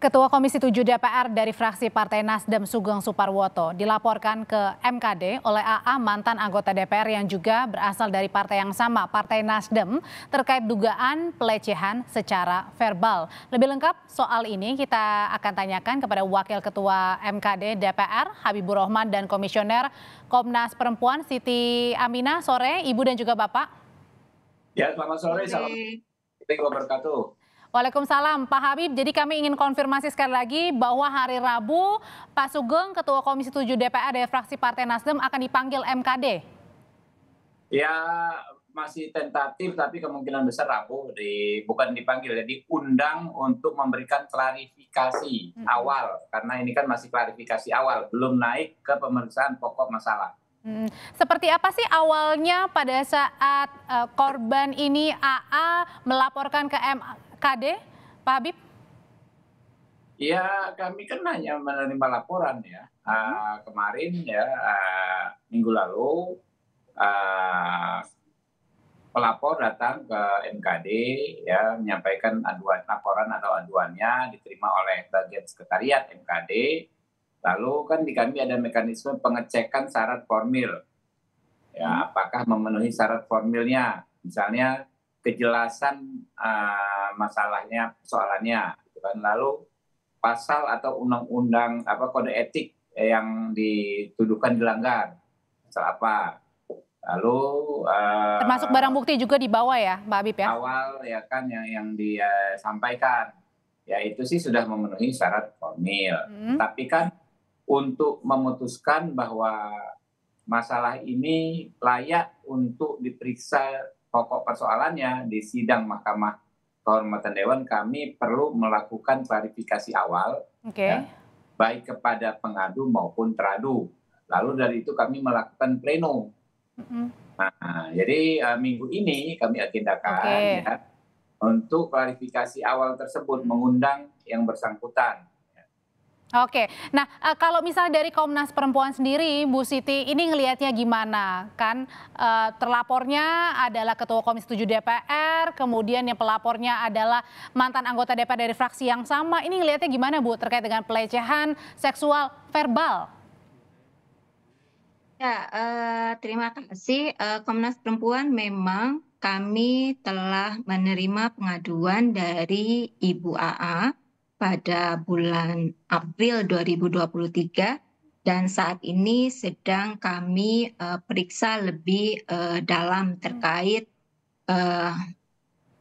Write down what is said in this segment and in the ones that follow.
Ketua Komisi 7 DPR dari fraksi Partai Nasdem Sugeng Suparwoto dilaporkan ke MKD oleh AA mantan anggota DPR yang juga berasal dari partai yang sama, Partai Nasdem, terkait dugaan pelecehan secara verbal. Lebih lengkap soal ini kita akan tanyakan kepada Wakil Ketua MKD DPR Habibur Rahman dan Komisioner Komnas Perempuan Siti Aminah. Sore, Ibu dan juga Bapak. Ya, selamat sore. Salam. Assalamualaikum warahmatullahi wabarakatuh. Waalaikumsalam Pak Habib. Jadi kami ingin konfirmasi sekali lagi bahwa hari Rabu Pak Sugeng Ketua Komisi 7 DPR dari fraksi Partai Nasdem akan dipanggil MKD. Ya masih tentatif tapi kemungkinan besar Rabu di, bukan dipanggil jadi undang untuk memberikan klarifikasi hmm. awal karena ini kan masih klarifikasi awal belum naik ke pemeriksaan pokok masalah. Hmm. Seperti apa sih awalnya pada saat uh, korban ini AA melaporkan ke M KD, Pak Habib? Ya, kami kan hanya menerima laporan ya. Uh, kemarin ya, uh, minggu lalu, uh, pelapor datang ke MKD ya menyampaikan aduan laporan atau aduannya diterima oleh bagian sekretariat MKD lalu kan di kami ada mekanisme pengecekan syarat formil ya hmm. apakah memenuhi syarat formilnya misalnya kejelasan uh, masalahnya persoalannya gitu kan. lalu pasal atau undang-undang apa kode etik yang dituduhkan dilanggar pasal apa lalu uh, termasuk barang bukti juga dibawa ya Mbak Abip ya awal ya kan yang yang disampaikan ya itu sih sudah memenuhi syarat formil hmm. tapi kan untuk memutuskan bahwa masalah ini layak untuk diperiksa pokok persoalannya di sidang Mahkamah Kehormatan Dewan kami perlu melakukan klarifikasi awal okay. ya, baik kepada pengadu maupun teradu. Lalu dari itu kami melakukan pleno. Mm-hmm. Nah, jadi uh, minggu ini kami agendakan okay. ya, untuk klarifikasi awal tersebut mengundang yang bersangkutan Oke, nah eh, kalau misalnya dari Komnas Perempuan sendiri, Bu Siti, ini ngelihatnya gimana? Kan eh, terlapornya adalah Ketua Komisi 7 DPR, kemudian yang pelapornya adalah mantan anggota DPR dari fraksi yang sama. Ini ngelihatnya gimana, Bu, terkait dengan pelecehan seksual verbal? Ya, uh, terima kasih. Uh, Komnas Perempuan memang kami telah menerima pengaduan dari Ibu AA pada bulan April 2023 dan saat ini sedang kami uh, periksa lebih uh, dalam terkait uh,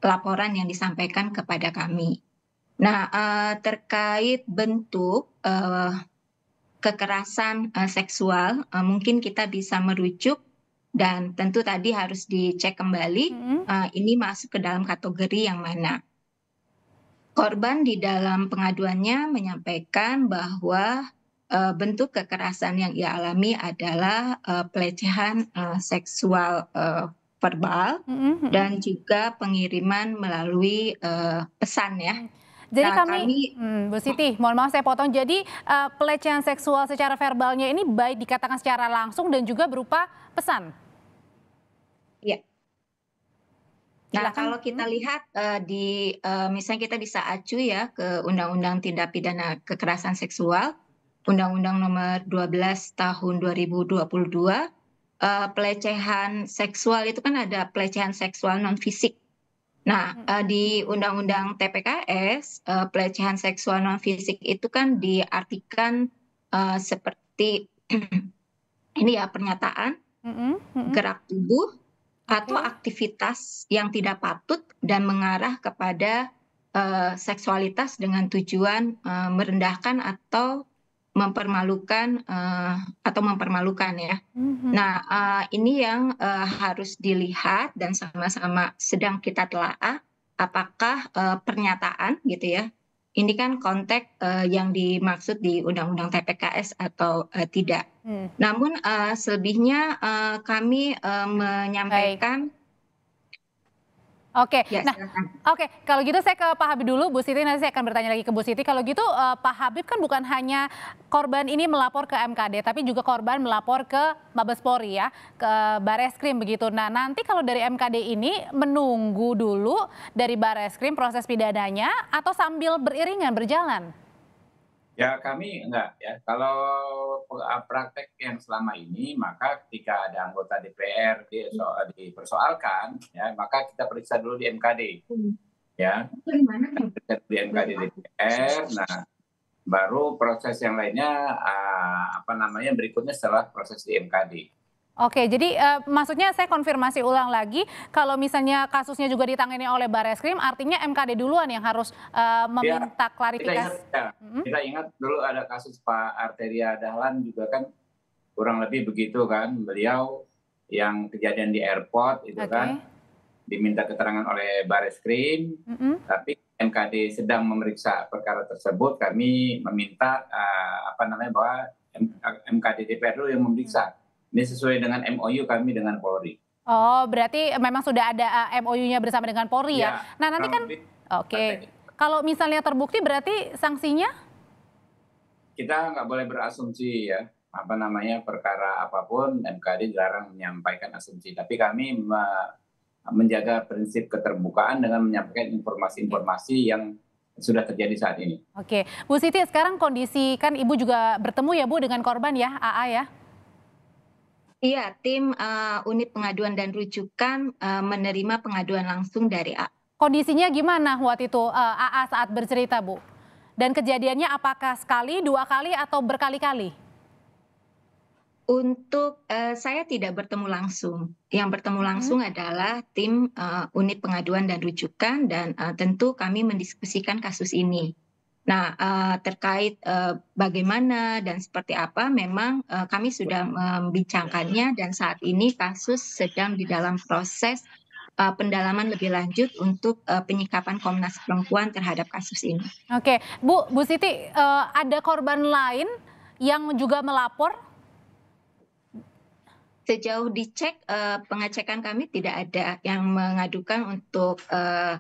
laporan yang disampaikan kepada kami. Nah, uh, terkait bentuk uh, kekerasan uh, seksual, uh, mungkin kita bisa merujuk dan tentu tadi harus dicek kembali uh, ini masuk ke dalam kategori yang mana korban di dalam pengaduannya menyampaikan bahwa eh, bentuk kekerasan yang ia alami adalah eh, pelecehan eh, seksual verbal mm-hmm, mm-hmm. dan juga pengiriman melalui pesan ya. Hmm. Jadi nah, kami, kami hmm, Bu Siti, mohon maaf saya potong. Jadi uh, pelecehan seksual secara verbalnya ini baik dikatakan secara langsung dan juga berupa pesan. Iya. Nah, kalau kita lihat uh, di uh, misalnya kita bisa acu ya ke Undang-Undang Tindak Pidana Kekerasan Seksual, Undang-Undang Nomor 12 Tahun 2022, uh, eh, pelecehan seksual itu kan ada pelecehan seksual non fisik. Nah, uh, di Undang-Undang TPKS, uh, pelecehan seksual non fisik itu kan diartikan uh, seperti ini ya pernyataan Mm -hmm. gerak tubuh atau aktivitas yang tidak patut dan mengarah kepada uh, seksualitas dengan tujuan uh, merendahkan atau mempermalukan uh, atau mempermalukan ya. Mm-hmm. Nah uh, ini yang uh, harus dilihat dan sama-sama sedang kita telaah apakah uh, pernyataan gitu ya ini kan konteks uh, yang dimaksud di Undang-Undang TPKS atau uh, tidak. Hmm. Namun uh, selebihnya uh, kami uh, menyampaikan Baik. Oke, okay. ya, nah, oke. Okay. Kalau gitu saya ke Pak Habib dulu, Bu Siti nanti saya akan bertanya lagi ke Bu Siti. Kalau gitu uh, Pak Habib kan bukan hanya korban ini melapor ke MKD, tapi juga korban melapor ke Mabes Polri ya, ke Bareskrim begitu. Nah, nanti kalau dari MKD ini menunggu dulu dari Bareskrim proses pidananya atau sambil beriringan berjalan? Ya kami enggak ya. Kalau praktek yang selama ini maka ketika ada anggota DPR dipersoalkan ya maka kita periksa dulu di MKD. Hmm. Ya. Di MKD DPR. Nah, baru proses yang lainnya ah, apa namanya berikutnya setelah proses di MKD. Oke, jadi uh, maksudnya saya konfirmasi ulang lagi, kalau misalnya kasusnya juga ditangani oleh Bareskrim, artinya MKD duluan yang harus uh, meminta ya, klarifikasi. Kita ingat, ya. hmm? kita ingat dulu ada kasus Pak Arteria Dahlan juga kan kurang lebih begitu kan, beliau yang kejadian di airport itu okay. kan diminta keterangan oleh Bareskrim, Krim, -hmm. tapi MKD sedang memeriksa perkara tersebut, kami meminta uh, apa namanya bahwa MKD DPR dulu yang memeriksa. -hmm ini sesuai dengan MOU kami dengan Polri. Oh, berarti memang sudah ada eh, MOU-nya bersama dengan Polri ya. ya? Nah, nanti kan oke. Okay. Kalau misalnya terbukti berarti sanksinya? Kita nggak boleh berasumsi ya apa namanya perkara apapun MKD dilarang menyampaikan asumsi tapi kami menjaga prinsip keterbukaan dengan menyampaikan informasi-informasi yang sudah terjadi saat ini. Oke, Bu Siti sekarang kondisi kan Ibu juga bertemu ya Bu dengan korban ya AA ya? iya tim uh, unit pengaduan dan rujukan uh, menerima pengaduan langsung dari A. Kondisinya gimana waktu itu uh, eh, AA saat bercerita Bu? Dan kejadiannya apakah sekali, dua kali atau berkali-kali? Untuk uh, saya tidak bertemu langsung. Yang bertemu hmm. langsung hmm. adalah tim uh, unit pengaduan dan rujukan dan uh, tentu kami mendiskusikan kasus ini. Nah, eh, terkait eh, bagaimana dan seperti apa, memang eh, kami sudah membincangkannya dan saat ini kasus sedang di dalam proses uh, pendalaman lebih lanjut untuk uh, penyikapan Komnas Perempuan terhadap kasus ini. Oke, Bu Bu Siti, uh, ada korban lain yang juga melapor? Sejauh dicek uh, pengecekan kami tidak ada yang mengadukan untuk uh,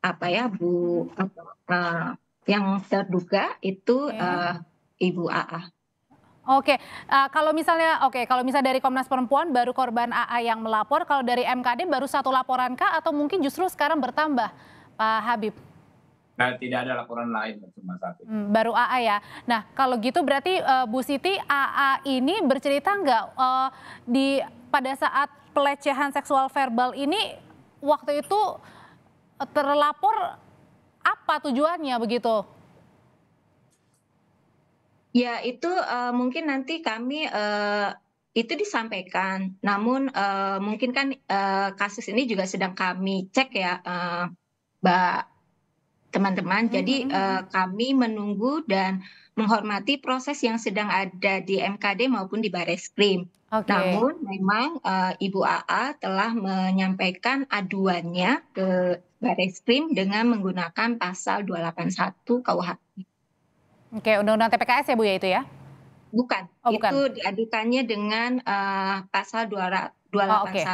apa ya Bu uh, yang terduga itu okay. Iya. uh, eh, Ibu AA. Oke, okay. uh, eh, kalau misalnya oke, okay, kalau misalnya dari Komnas Perempuan baru korban AA yang melapor, kalau dari MKD baru satu laporan kah atau mungkin justru sekarang bertambah, Pak Habib? Nah, tidak ada laporan lain cuma satu. Hmm, baru AA ya. Nah, kalau gitu berarti uh, Bu Siti AA ini bercerita nggak uh, di pada saat pelecehan seksual verbal ini waktu itu terlapor apa tujuannya begitu? Ya, itu uh, mungkin nanti kami uh, itu disampaikan. Namun uh, mungkin kan uh, kasus ini juga sedang kami cek ya, uh, Mbak teman-teman. Mm -hmm. Jadi uh, kami menunggu dan menghormati proses yang sedang ada di MKD maupun di Bareskrim. Okay. Namun memang uh, Ibu AA telah menyampaikan aduannya ke baris krim dengan menggunakan pasal 281 KUHP. Oke, undang-undang TPKS ya Bu ya itu ya? Bukan. Oh, bukan. Itu diadukannya dengan uh, pasal 281 oh, okay.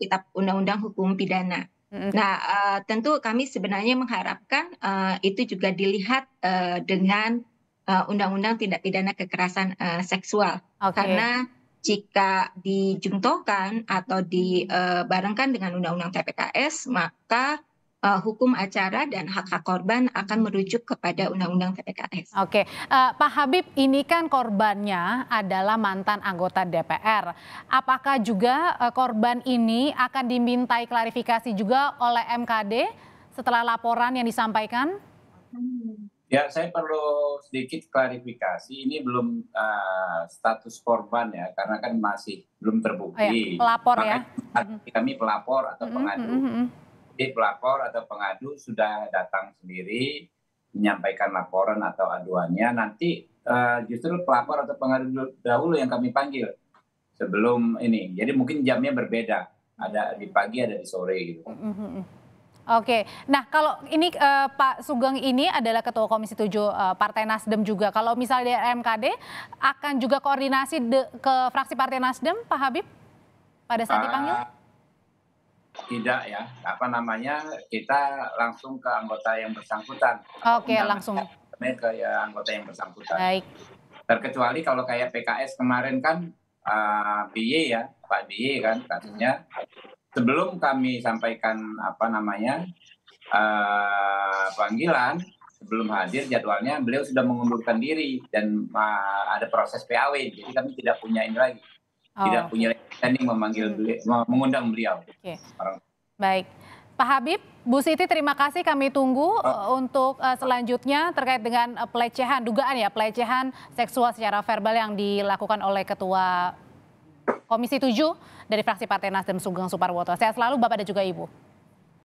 Kitab Undang-Undang Hukum Pidana. Mm-hmm. Nah, uh, tentu kami sebenarnya mengharapkan uh, itu juga dilihat uh, dengan undang Undang-Undang Tindak Pidana Kekerasan uh, Seksual. Okay. Karena jika dijungtokan atau dibarengkan dengan undang-undang TPKS, maka e, hukum acara dan hak-hak korban akan merujuk kepada undang-undang TPKS. Oke, e, Pak Habib, ini kan korbannya adalah mantan anggota DPR. Apakah juga e, korban ini akan dimintai klarifikasi juga oleh MKD setelah laporan yang disampaikan? Hmm ya saya perlu sedikit klarifikasi ini belum uh, status korban ya karena kan masih belum terbukti oh ya, pelapor Maka ya mm-hmm. kami pelapor atau mm -hmm, pengadu mm jadi pelapor atau pengadu sudah datang sendiri menyampaikan laporan atau aduannya nanti uh, justru pelapor atau pengadu dahulu yang kami panggil sebelum ini jadi mungkin jamnya berbeda ada di pagi ada di sore gitu mm -hmm. Oke, nah kalau ini uh, Pak Sugeng ini adalah Ketua Komisi 7 uh, eh, Partai Nasdem juga. Kalau misalnya MKD akan juga koordinasi de, ke fraksi Partai Nasdem, Pak Habib, pada saat dipanggil? Uh, tidak ya, apa namanya kita langsung ke anggota yang bersangkutan. Oke, okay, langsung. Ke ya, anggota yang bersangkutan. Baik. Terkecuali kalau kayak PKS kemarin kan uh, BY ya, Pak BY kan katanya sebelum kami sampaikan apa namanya uh, panggilan sebelum hadir jadwalnya beliau sudah mengundurkan diri dan uh, ada proses PAW jadi kami tidak punya ini lagi oh. tidak punya standing memanggil beliau, mengundang beliau okay. baik Pak Habib Bu Siti terima kasih kami tunggu oh. Eh, untuk uh, selanjutnya terkait dengan pelecehan dugaan ya pelecehan seksual secara verbal yang dilakukan oleh ketua Komisi 7 dari fraksi Partai Nasdem Sugeng Suparwoto. Saya selalu Bapak dan juga Ibu.